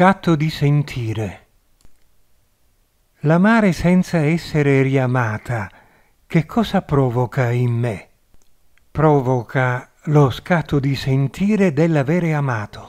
Scatto di sentire. L'amare senza essere riamata, che cosa provoca in me? Provoca lo scatto di sentire dell'avere amato.